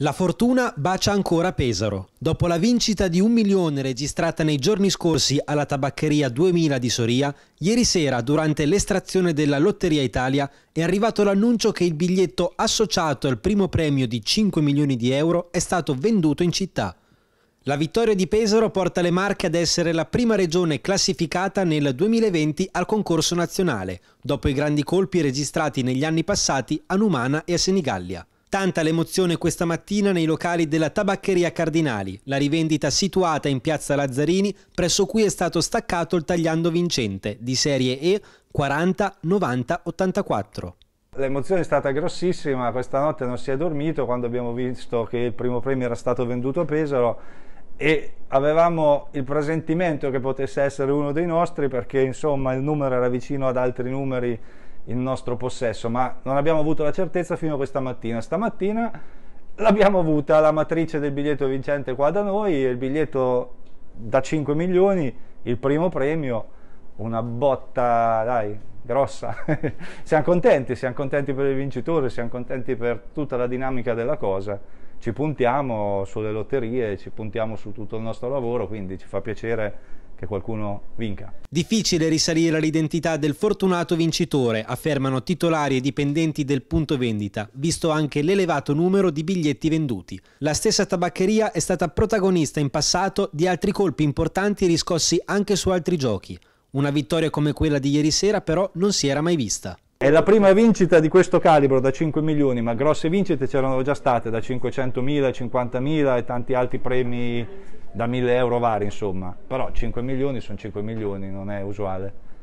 La fortuna bacia ancora Pesaro. Dopo la vincita di un milione registrata nei giorni scorsi alla tabaccheria 2000 di Soria, ieri sera durante l'estrazione della Lotteria Italia è arrivato l'annuncio che il biglietto associato al primo premio di 5 milioni di euro è stato venduto in città. La vittoria di Pesaro porta le Marche ad essere la prima regione classificata nel 2020 al concorso nazionale, dopo i grandi colpi registrati negli anni passati a Numana e a Senigallia. Tanta l'emozione questa mattina nei locali della Tabaccheria Cardinali, la rivendita situata in piazza Lazzarini, presso cui è stato staccato il tagliando vincente di serie E 40 90 84. L'emozione è stata grossissima, questa notte non si è dormito quando abbiamo visto che il primo premio era stato venduto a Pesaro e avevamo il presentimento che potesse essere uno dei nostri perché insomma il numero era vicino ad altri numeri in nostro possesso, ma non abbiamo avuto la certezza fino a questa mattina. Stamattina l'abbiamo avuta la matrice del biglietto vincente qua da noi, il biglietto da 5 milioni, il primo premio, una botta, dai, grossa. siamo contenti, siamo contenti per il vincitore, siamo contenti per tutta la dinamica della cosa. Ci puntiamo sulle lotterie, ci puntiamo su tutto il nostro lavoro, quindi ci fa piacere che qualcuno vinca. Difficile risalire all'identità del fortunato vincitore, affermano titolari e dipendenti del punto vendita, visto anche l'elevato numero di biglietti venduti. La stessa tabaccheria è stata protagonista in passato di altri colpi importanti riscossi anche su altri giochi. Una vittoria come quella di ieri sera però non si era mai vista. È la prima vincita di questo calibro da 5 milioni, ma grosse vincite c'erano già state da 500.000, 50.000 e tanti altri premi da 1000 euro vari, insomma, però 5 milioni sono 5 milioni, non è usuale.